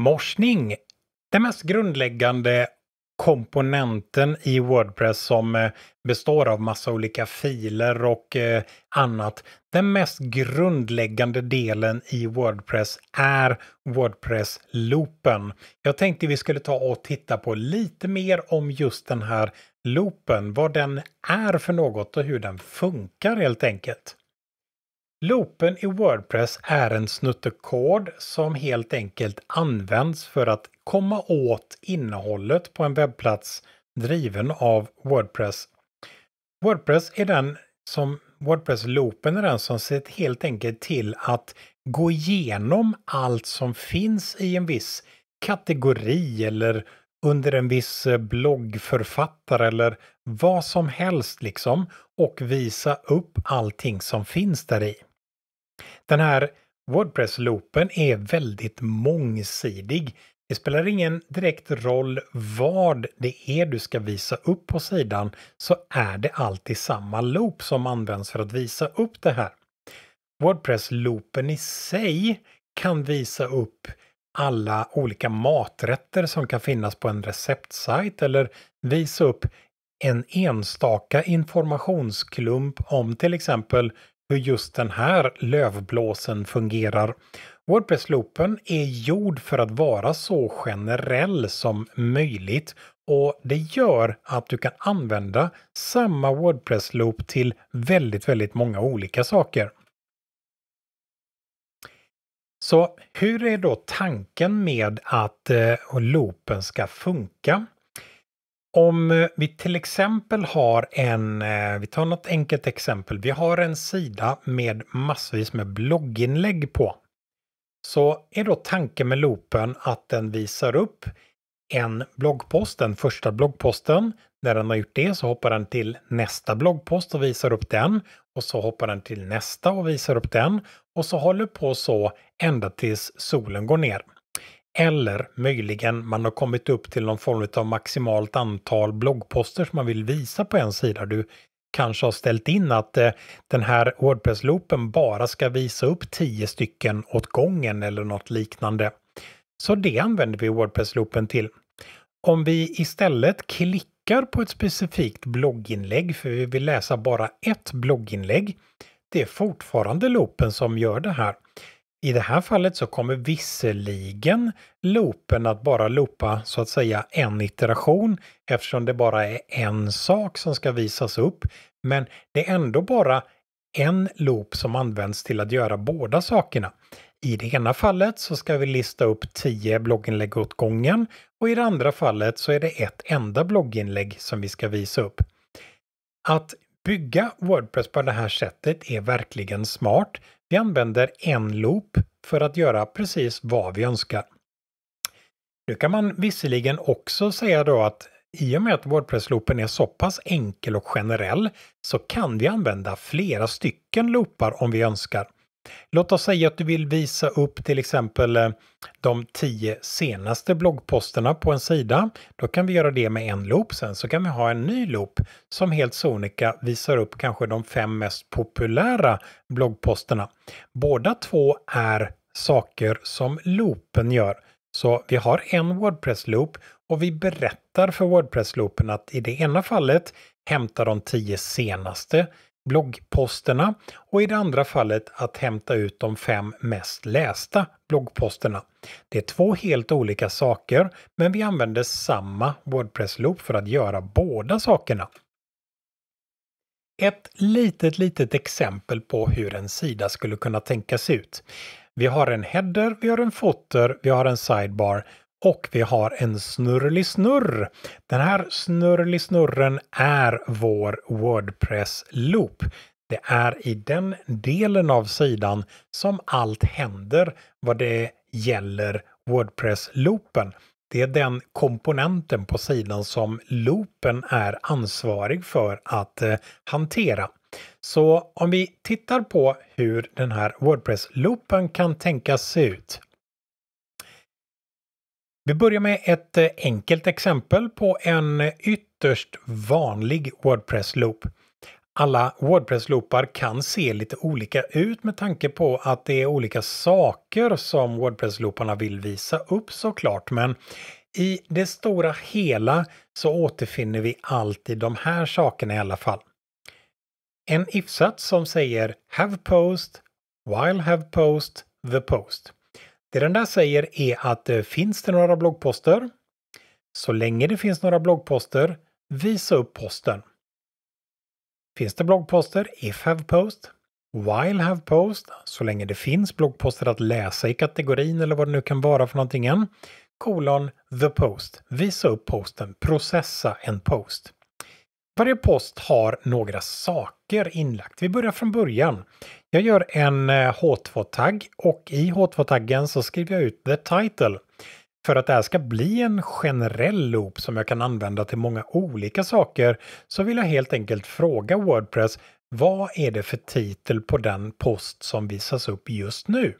morsning. Den mest grundläggande komponenten i Wordpress som eh, består av massa olika filer och eh, annat. Den mest grundläggande delen i Wordpress är Wordpress-loopen. Jag tänkte vi skulle ta och titta på lite mer om just den här loopen, vad den är för något och hur den funkar helt enkelt. Loopen i Wordpress är en snuttekod som helt enkelt används för att komma åt innehållet på en webbplats driven av Wordpress. Wordpress är den som Wordpress-loopen är den som ser helt enkelt till att gå igenom allt som finns i en viss kategori eller under en viss eh, bloggförfattare eller vad som helst liksom och visa upp allting som finns där i. Den här Wordpress-loopen är väldigt mångsidig. Det spelar ingen direkt roll vad det är du ska visa upp på sidan så är det alltid samma loop som används för att visa upp det här. Wordpress-loopen i sig kan visa upp alla olika maträtter som kan finnas på en receptsajt eller visa upp en enstaka informationsklump om till exempel hur just den här lövblåsen fungerar. Wordpress-loopen är gjord för att vara så generell som möjligt och det gör att du kan använda samma Wordpress-loop till väldigt, väldigt många olika saker. Så hur är då tanken med att eh, loopen ska funka? Om eh, vi till exempel har en, eh, vi tar något enkelt exempel, vi har en sida med massvis med blogginlägg på. Så är då tanken med loopen att den visar upp en bloggpost, den första bloggposten. När den har gjort det så hoppar den till nästa bloggpost och visar upp den. Och så hoppar den till nästa och visar upp den. Och så håller på så ända tills solen går ner. Eller möjligen man har kommit upp till någon form av maximalt antal bloggposter som man vill visa på en sida. Du kanske har ställt in att eh, den här Wordpress-loopen bara ska visa upp tio stycken åt gången eller något liknande. Så det använder vi Wordpress-loopen till. Om vi istället klickar på ett specifikt blogginlägg för vi vill läsa bara ett blogginlägg, det är fortfarande loopen som gör det här. I det här fallet så kommer visserligen loopen att bara loopa så att säga en iteration eftersom det bara är en sak som ska visas upp. Men det är ändå bara en loop som används till att göra båda sakerna. I det ena fallet så ska vi lista upp 10 blogginlägg åt gången och i det andra fallet så är det ett enda blogginlägg som vi ska visa upp. Att bygga Wordpress på det här sättet är verkligen smart. Vi använder en loop för att göra precis vad vi önskar. Nu kan man visserligen också säga då att i och med att Wordpress-loopen är så pass enkel och generell så kan vi använda flera stycken loopar om vi önskar. Låt oss säga att du vill visa upp till exempel eh, de tio senaste bloggposterna på en sida. Då kan vi göra det med en loop. Sen så kan vi ha en ny loop som helt sonika visar upp kanske de fem mest populära bloggposterna. Båda två är saker som loopen gör. Så vi har en Wordpress-loop och vi berättar för Wordpress-loopen att i det ena fallet hämta de tio senaste bloggposterna och i det andra fallet att hämta ut de fem mest lästa bloggposterna. Det är två helt olika saker men vi använder samma Wordpress-loop för att göra båda sakerna. Ett litet, litet exempel på hur en sida skulle kunna tänkas ut. Vi har en header, vi har en footer, vi har en sidebar och vi har en snurrlig snurr. Den här snurrlig snurren är vår Wordpress-loop. Det är i den delen av sidan som allt händer vad det gäller Wordpress-loopen. Det är den komponenten på sidan som loopen är ansvarig för att eh, hantera. Så om vi tittar på hur den här Wordpress-loopen kan tänkas se ut. Vi börjar med ett eh, enkelt exempel på en ytterst vanlig Wordpress-loop. Alla Wordpress-loopar kan se lite olika ut med tanke på att det är olika saker som Wordpress-looparna vill visa upp såklart, men i det stora hela så återfinner vi alltid de här sakerna i alla fall. En if-sats som säger have post, while have post, the post. Det den där säger är att eh, finns det några bloggposter? Så länge det finns några bloggposter, visa upp posten. Finns det bloggposter? If have post? While have post? Så länge det finns bloggposter att läsa i kategorin eller vad det nu kan vara för någonting än. Kolon the post. Visa upp posten. Processa en post. Varje post har några saker inlagt. Vi börjar från början. Jag gör en H2-tagg eh, och i H2-taggen så skriver jag ut the title. För att det här ska bli en generell loop som jag kan använda till många olika saker så vill jag helt enkelt fråga Wordpress vad är det för titel på den post som visas upp just nu?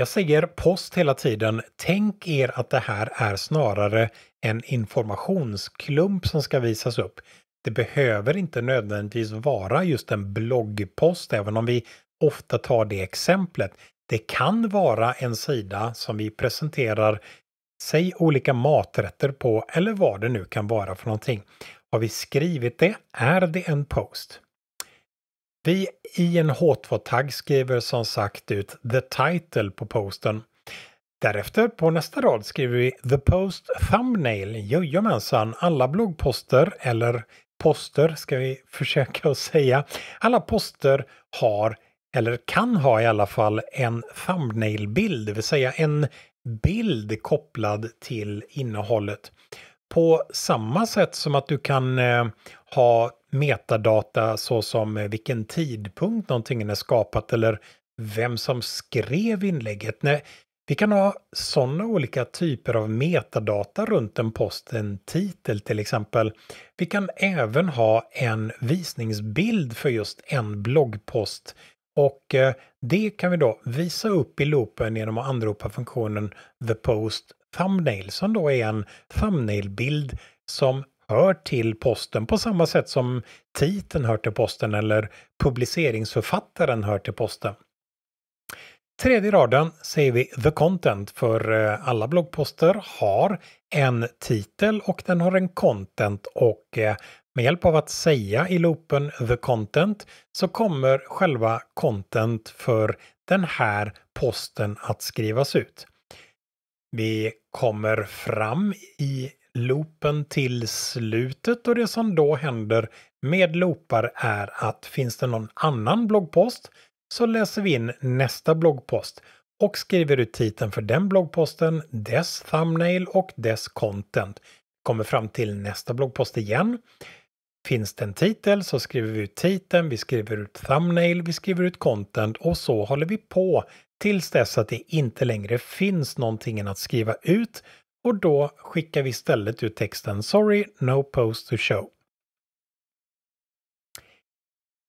Jag säger post hela tiden. Tänk er att det här är snarare en informationsklump som ska visas upp. Det behöver inte nödvändigtvis vara just en bloggpost, även om vi ofta tar det exemplet. Det kan vara en sida som vi presenterar, säg olika maträtter på eller vad det nu kan vara för någonting. Har vi skrivit det är det en post. Vi i en H2-tagg skriver som sagt ut “The Title” på posten. Därefter på nästa rad skriver vi “The Post Thumbnail”. Jajamensan, alla bloggposter eller poster ska vi försöka att säga. Alla poster har, eller kan ha i alla fall, en thumbnail-bild, det vill säga en bild kopplad till innehållet. På samma sätt som att du kan eh, ha metadata såsom eh, vilken tidpunkt någonting är skapat eller vem som skrev inlägget. Nej, vi kan ha sådana olika typer av metadata runt en post, en titel till exempel. Vi kan även ha en visningsbild för just en bloggpost och eh, det kan vi då visa upp i loopen genom att anropa funktionen The Post Thumbnail som då är en thumbnailbild som hör till posten på samma sätt som titeln hör till posten eller publiceringsförfattaren hör till posten. Tredje raden säger vi the content för eh, alla bloggposter har en titel och den har en content och eh, med hjälp av att säga i loopen the content så kommer själva content för den här posten att skrivas ut. Vi kommer fram i loopen till slutet och det som då händer med loopar är att finns det någon annan bloggpost så läser vi in nästa bloggpost och skriver ut titeln för den bloggposten, dess thumbnail och dess content. Kommer fram till nästa bloggpost igen. Finns det en titel så skriver vi ut titeln, vi skriver ut thumbnail, vi skriver ut content och så håller vi på tills dess att det inte längre finns någonting att skriva ut och då skickar vi istället ut texten “Sorry, no post to show”.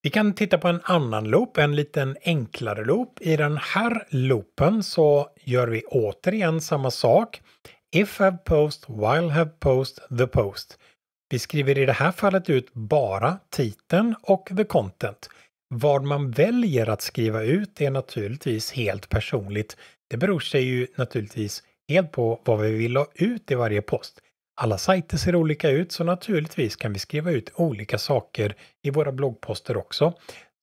Vi kan titta på en annan loop, en liten enklare loop. I den här loopen så gör vi återigen samma sak. If have post, while have post, the post. Vi skriver i det här fallet ut bara titeln och the content. Vad man väljer att skriva ut är naturligtvis helt personligt. Det beror sig ju naturligtvis helt på vad vi vill ha ut i varje post. Alla sajter ser olika ut så naturligtvis kan vi skriva ut olika saker i våra bloggposter också.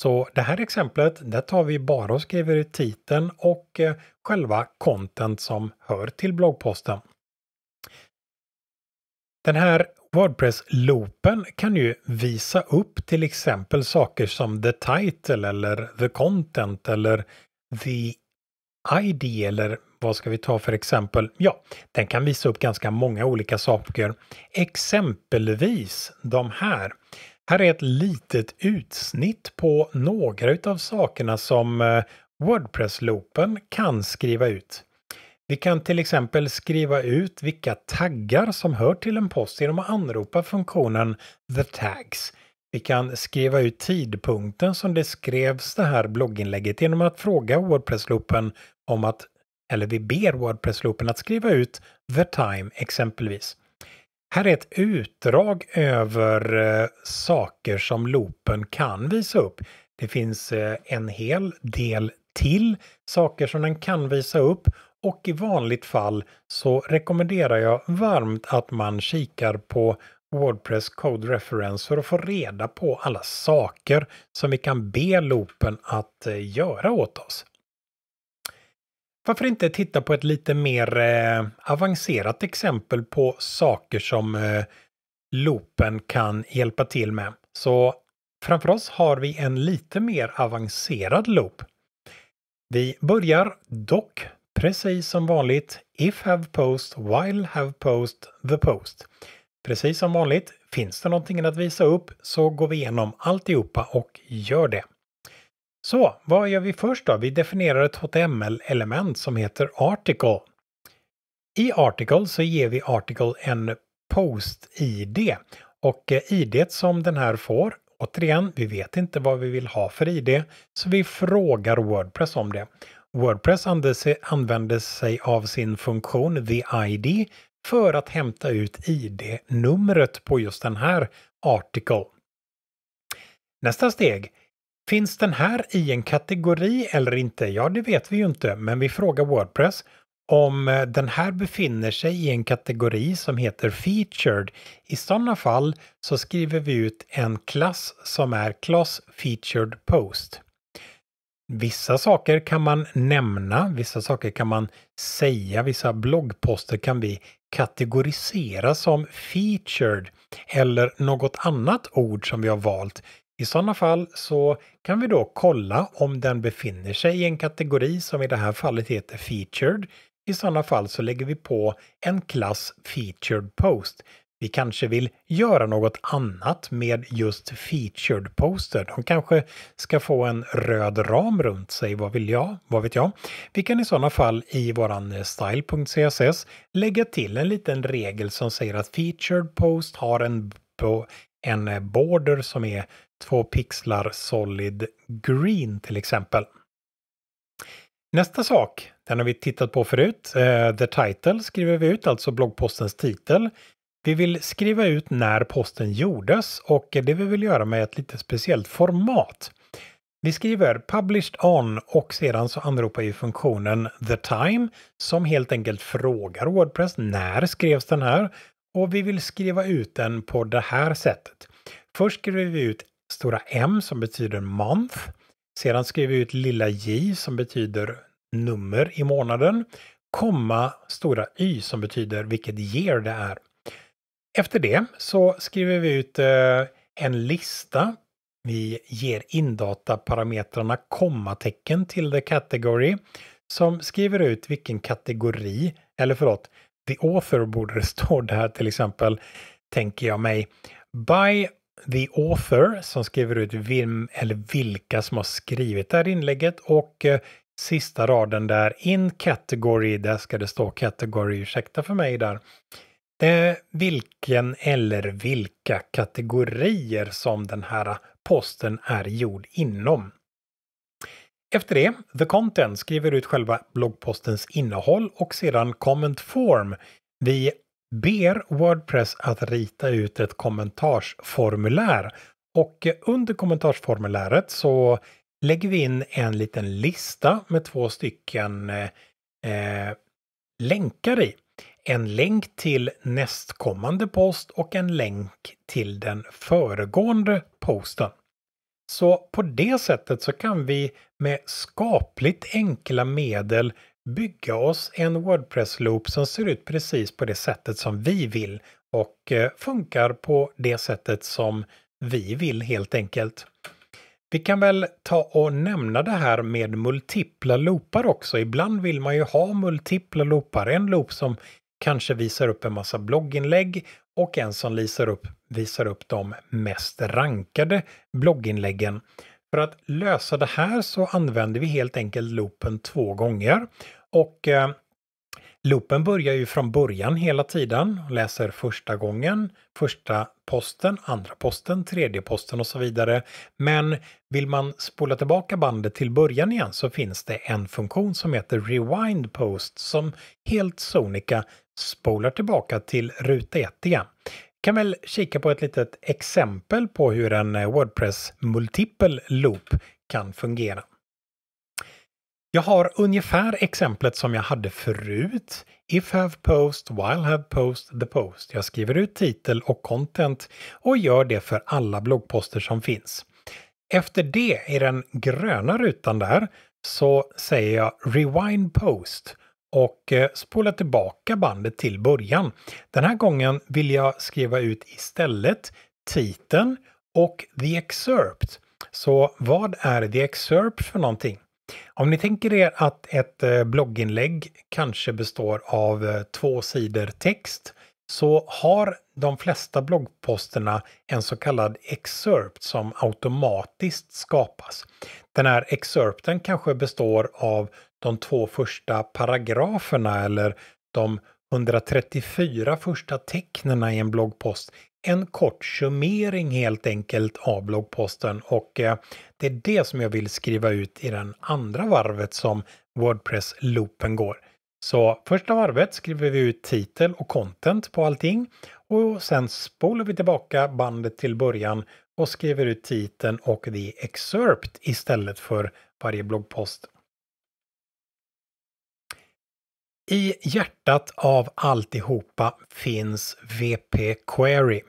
Så det här exemplet, där tar vi bara och skriver ut titeln och eh, själva content som hör till bloggposten. Den här Wordpress-loopen kan ju visa upp till exempel saker som the title eller the content eller the ID eller vad ska vi ta för exempel? Ja, den kan visa upp ganska många olika saker. Exempelvis de här. Här är ett litet utsnitt på några utav sakerna som eh, Wordpress-loopen kan skriva ut. Vi kan till exempel skriva ut vilka taggar som hör till en post genom att anropa funktionen the tags. Vi kan skriva ut tidpunkten som det skrevs det här blogginlägget genom att fråga Wordpress-loopen om att eller vi ber Wordpress-loopen att skriva ut the time exempelvis. Här är ett utdrag över eh, saker som loopen kan visa upp. Det finns eh, en hel del till saker som den kan visa upp och i vanligt fall så rekommenderar jag varmt att man kikar på Wordpress Code Reference för att få reda på alla saker som vi kan be loopen att eh, göra åt oss varför inte titta på ett lite mer eh, avancerat exempel på saker som eh, loopen kan hjälpa till med. Så framför oss har vi en lite mer avancerad loop. Vi börjar dock precis som vanligt if have post, while have post, the post. Precis som vanligt, finns det någonting att visa upp så går vi igenom alltihopa och gör det. Så vad gör vi först då? Vi definierar ett HTML-element som heter article. I article så ger vi article en post-id och eh, id som den här får, återigen, vi vet inte vad vi vill ha för id så vi frågar Wordpress om det. Wordpress använder sig av sin funktion the id för att hämta ut id-numret på just den här article. Nästa steg Finns den här i en kategori eller inte? Ja, det vet vi ju inte, men vi frågar Wordpress om eh, den här befinner sig i en kategori som heter Featured. I sådana fall så skriver vi ut en klass som är Class Featured Post. Vissa saker kan man nämna, vissa saker kan man säga, vissa bloggposter kan vi kategorisera som featured eller något annat ord som vi har valt. I sådana fall så kan vi då kolla om den befinner sig i en kategori som i det här fallet heter Featured. I sådana fall så lägger vi på en klass Featured Post. Vi kanske vill göra något annat med just featured poster. De kanske ska få en röd ram runt sig, vad vill jag? Vad vet jag? Vi kan i sådana fall i våran eh, style.css lägga till en liten regel som säger att featured post har en, en eh, border som är två pixlar Solid Green till exempel. Nästa sak, den har vi tittat på förut. Eh, the title skriver vi ut, alltså bloggpostens titel. Vi vill skriva ut när posten gjordes och det vi vill göra med ett lite speciellt format. Vi skriver published on och sedan så anropar vi funktionen the time som helt enkelt frågar Wordpress när skrevs den här och vi vill skriva ut den på det här sättet. Först skriver vi ut stora M som betyder month. Sedan skriver vi ut lilla J som betyder nummer i månaden, komma stora Y som betyder vilket year det är. Efter det så skriver vi ut eh, en lista. Vi ger indataparametrarna kommatecken till the category som skriver ut vilken kategori, eller förlåt, the author borde det stå där till exempel, tänker jag mig. By The Author som skriver ut vem eller vilka som har skrivit det här inlägget och eh, sista raden där in category, där ska det stå category, ursäkta för mig där. Eh, vilken eller vilka kategorier som den här posten är gjord inom. Efter det, the content, skriver ut själva bloggpostens innehåll och sedan comment form. Vi ber Wordpress att rita ut ett kommentarsformulär. Och eh, under kommentarsformuläret så lägger vi in en liten lista med två stycken eh, eh, länkar i. En länk till nästkommande post och en länk till den föregående posten. Så på det sättet så kan vi med skapligt enkla medel bygga oss en Wordpress-loop som ser ut precis på det sättet som vi vill och eh, funkar på det sättet som vi vill helt enkelt. Vi kan väl ta och nämna det här med multipla loopar också. Ibland vill man ju ha multipla loopar. En loop som kanske visar upp en massa blogginlägg och en som visar upp, visar upp de mest rankade blogginläggen. För att lösa det här så använder vi helt enkelt loopen två gånger. Och eh, loopen börjar ju från början hela tiden. Läser första gången, första posten, andra posten, tredje posten och så vidare. Men vill man spola tillbaka bandet till början igen så finns det en funktion som heter Rewind Post som helt sonika spolar tillbaka till ruta 1 igen kan väl kika på ett litet exempel på hur en eh, Wordpress multiple loop kan fungera. Jag har ungefär exemplet som jag hade förut. If have post, while have post, the post. Jag skriver ut titel och content och gör det för alla bloggposter som finns. Efter det, i den gröna rutan där, så säger jag rewind post och eh, spola tillbaka bandet till början. Den här gången vill jag skriva ut istället titeln och the excerpt. Så vad är the excerpt för någonting? Om ni tänker er att ett eh, blogginlägg kanske består av eh, två sidor text så har de flesta bloggposterna en så kallad excerpt som automatiskt skapas. Den här excerpten kanske består av de två första paragraferna eller de 134 första tecknen i en bloggpost. En kort summering helt enkelt av bloggposten och eh, det är det som jag vill skriva ut i den andra varvet som Wordpress-loopen går. Så första varvet skriver vi ut titel och content på allting och sen spolar vi tillbaka bandet till början och skriver ut titeln och the excerpt istället för varje bloggpost. I hjärtat av alltihopa finns VP Query.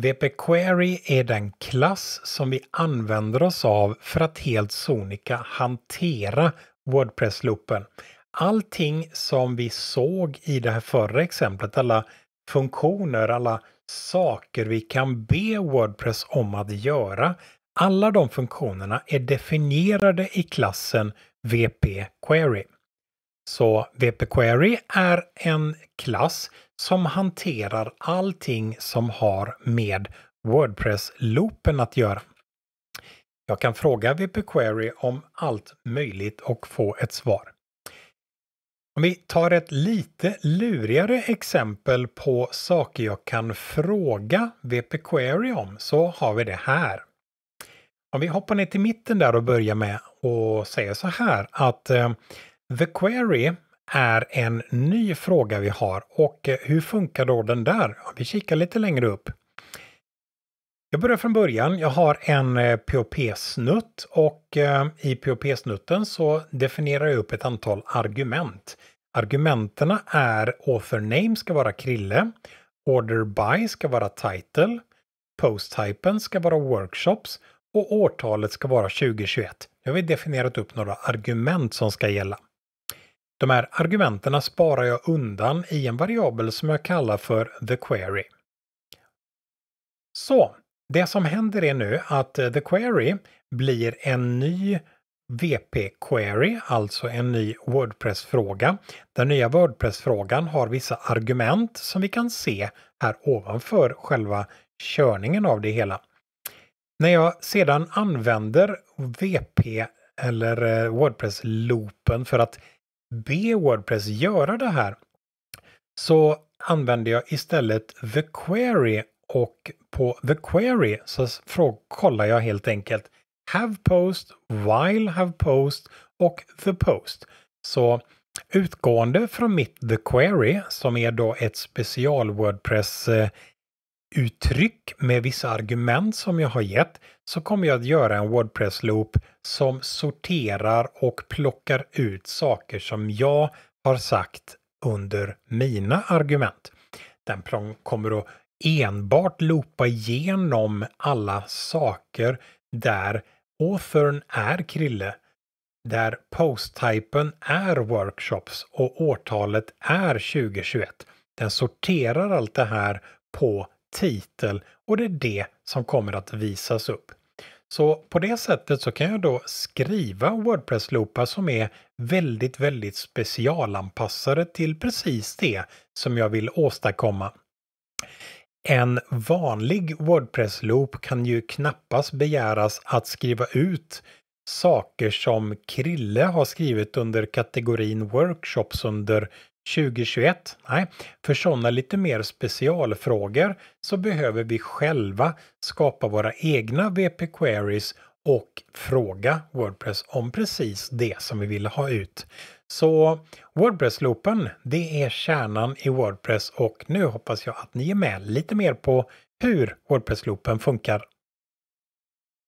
VP Query är den klass som vi använder oss av för att helt sonika hantera Wordpress-loopen. Allting som vi såg i det här förra exemplet, alla funktioner, alla saker vi kan be Wordpress om att göra, alla de funktionerna är definierade i klassen VP Query. Så VP-Query är en klass som hanterar allting som har med Wordpress-loopen att göra. Jag kan fråga VP-Query om allt möjligt och få ett svar. Om vi tar ett lite lurigare exempel på saker jag kan fråga VP-Query om så har vi det här. Om vi hoppar ner till mitten där och börjar med och säger så här att eh, The Query är en ny fråga vi har och eh, hur funkar då den där? Vi kikar lite längre upp. Jag börjar från början. Jag har en eh, POP-snutt och eh, i POP-snutten så definierar jag upp ett antal argument. Argumenterna är author name ska vara Krille, order by ska vara title, post-typen ska vara workshops och årtalet ska vara 2021. Nu har vi definierat upp några argument som ska gälla. De här argumenten sparar jag undan i en variabel som jag kallar för the query. Så, det som händer är nu att eh, the query blir en ny VP-query, alltså en ny Wordpress-fråga. Den nya Wordpress-frågan har vissa argument som vi kan se här ovanför själva körningen av det hela. När jag sedan använder VP eller eh, Wordpress-loopen för att be Wordpress göra det här så använder jag istället the query och på the query så kollar jag helt enkelt have post, while have post och the post. Så utgående från mitt the query som är då ett special Wordpress eh, uttryck med vissa argument som jag har gett så kommer jag att göra en Wordpress-loop som sorterar och plockar ut saker som jag har sagt under mina argument. Den kommer att enbart loopa igenom alla saker där authorn är Krille, där posttypen är workshops och årtalet är 2021. Den sorterar allt det här på titel och det är det som kommer att visas upp. Så på det sättet så kan jag då skriva Wordpress-loopar som är väldigt, väldigt specialanpassade till precis det som jag vill åstadkomma. En vanlig Wordpress-loop kan ju knappast begäras att skriva ut saker som Krille har skrivit under kategorin workshops under 2021? Nej, för sådana lite mer specialfrågor så behöver vi själva skapa våra egna VP Queries och fråga Wordpress om precis det som vi vill ha ut. Så Wordpress-loopen, det är kärnan i Wordpress och nu hoppas jag att ni är med lite mer på hur Wordpress-loopen funkar